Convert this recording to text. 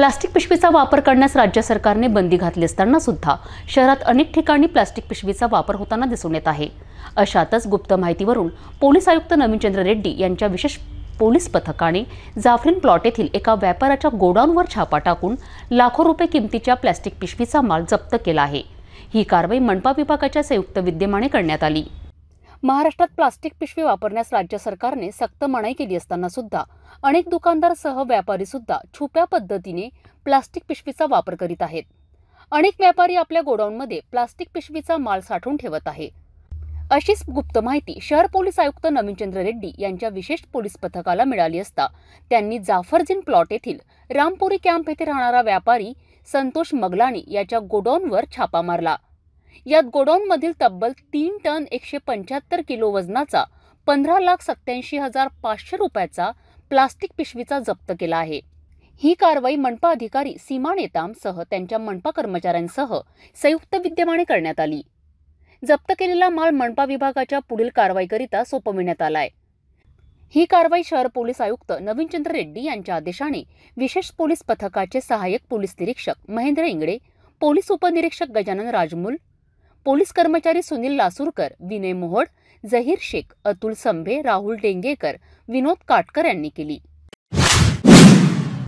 plastic पिशवीचा वापर करण्यास राज्य सरकारने बंदी घातली असताना सुद्धा शहरात अनेक ठिकाणी प्लास्टिक पिशवीचा वापर होताना दिसून येत आहे अशातच गुप्त माहितीवरून पोलीस आयुक्त नवीनचंद्र रेड्डी यांच्या विशेष पोलीस पथकाने जाफरीन प्लॉट येथील एका व्यापाराच्या गोडाऊनवर छापा टाकून लाखो रुपये किमतीच्या प्लास्टिक पिशवीचा माल जप्त केला आहे ही कारवाई मनपा विभागाच्या संयुक्त विद्यमाने करण्यात आली महाराष्ट्रात प्लास्टिक पिशवी वापरण्यास राज्य सरकारने सक्त मनाई केली असताना सुद्धा अनेक दुकानदारसह व्यापारी सुद्धा छुप्या पद्धतीने प्लास्टिक पिशवीचा वापर करीत आहेत अनेक व्यापारी आपल्या गोडाऊनमध्ये प्लास्टिक पिशवीचा माल साठवून ठेवत आहे अशीच गुप्त माहिती शहर पोलीस आयुक्त नवीनचंद्र रेड्डी यांच्या विशेष पोलीस पथकाला मिळाली असता त्यांनी जाफरजिन प्लॉट येथील रामपुरी कॅम्प येथे राहणारा व्यापारी संतोष मगलाणी याच्या गोडाऊनवर छापा मारला यात गोडाऊनमधील तब्बल तीन टन एकशे पंच्याहत्तर किलो वजनाचा पंधरा लाख सत्याऐंशी हजार पाचशे रुपयाचा प्लास्टिक पिशवीचा जप्त केला आहे ही कारवाई मनपा अधिकारी सीमा नेतामसह त्यांच्या मनपा कर्मचाऱ्यांसह संयुक्त विद्यमाने करण्यात आली जप्त केलेला माल मनपा विभागाच्या पुढील कारवाईकरिता सोपविण्यात आलाय ही कारवाई शहर पोलीस आयुक्त नवीनचंद्र रेड्डी यांच्या आदेशाने विशेष पोलीस पथकाचे सहाय्यक पोलीस निरीक्षक महेंद्र इंगडे पोलीस उपनिरीक्षक गजानन राजमुल पोलीस कर्मचारी सुनील लासूरकर विनय मोहड, जहीर शेख अतुल संभे राहुल डेंगेकर विनोद काटकर यांनी केली